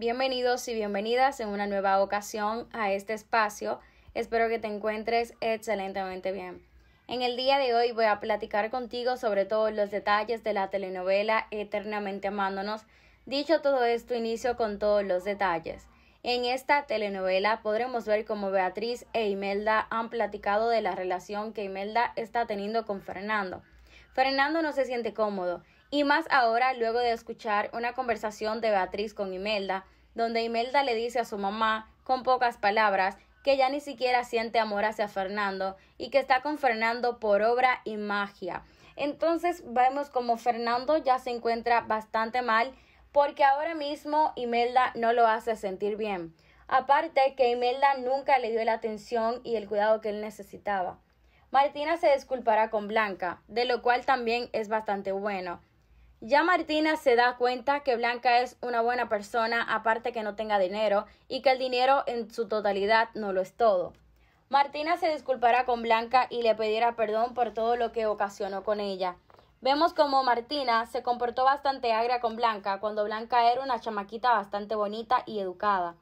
Bienvenidos y bienvenidas en una nueva ocasión a este espacio. Espero que te encuentres excelentemente bien. En el día de hoy voy a platicar contigo sobre todos los detalles de la telenovela Eternamente Amándonos. Dicho todo esto, inicio con todos los detalles. En esta telenovela podremos ver cómo Beatriz e Imelda han platicado de la relación que Imelda está teniendo con Fernando. Fernando no se siente cómodo y más ahora luego de escuchar una conversación de Beatriz con Imelda, donde Imelda le dice a su mamá, con pocas palabras, que ya ni siquiera siente amor hacia Fernando y que está con Fernando por obra y magia. Entonces vemos como Fernando ya se encuentra bastante mal porque ahora mismo Imelda no lo hace sentir bien. Aparte que Imelda nunca le dio la atención y el cuidado que él necesitaba. Martina se disculpará con Blanca, de lo cual también es bastante bueno, ya Martina se da cuenta que Blanca es una buena persona, aparte que no tenga dinero, y que el dinero en su totalidad no lo es todo. Martina se disculpará con Blanca y le pedirá perdón por todo lo que ocasionó con ella. Vemos como Martina se comportó bastante agria con Blanca cuando Blanca era una chamaquita bastante bonita y educada.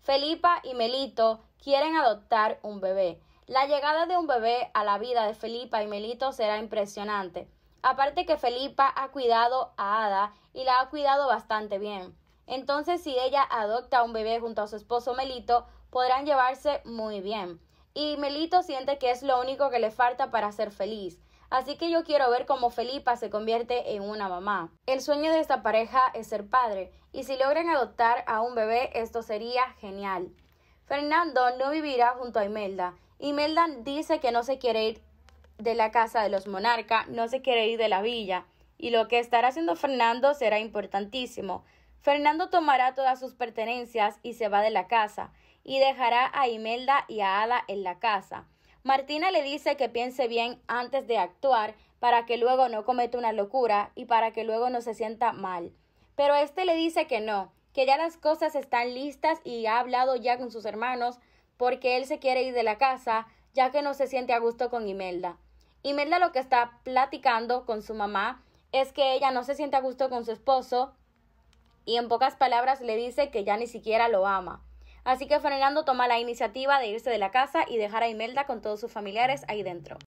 Felipa y Melito quieren adoptar un bebé. La llegada de un bebé a la vida de Felipa y Melito será impresionante. Aparte que Felipa ha cuidado a Ada y la ha cuidado bastante bien. Entonces, si ella adopta a un bebé junto a su esposo Melito, podrán llevarse muy bien. Y Melito siente que es lo único que le falta para ser feliz. Así que yo quiero ver cómo Felipa se convierte en una mamá. El sueño de esta pareja es ser padre, y si logran adoptar a un bebé, esto sería genial. Fernando no vivirá junto a Imelda. Imelda dice que no se quiere ir de la casa de los monarcas, no se quiere ir de la villa, y lo que estará haciendo Fernando será importantísimo. Fernando tomará todas sus pertenencias y se va de la casa, y dejará a Imelda y a Ada en la casa. Martina le dice que piense bien antes de actuar para que luego no cometa una locura y para que luego no se sienta mal. Pero este le dice que no, que ya las cosas están listas y ha hablado ya con sus hermanos porque él se quiere ir de la casa, ya que no se siente a gusto con Imelda. Imelda lo que está platicando con su mamá es que ella no se siente a gusto con su esposo y en pocas palabras le dice que ya ni siquiera lo ama. Así que Fernando toma la iniciativa de irse de la casa y dejar a Imelda con todos sus familiares ahí dentro.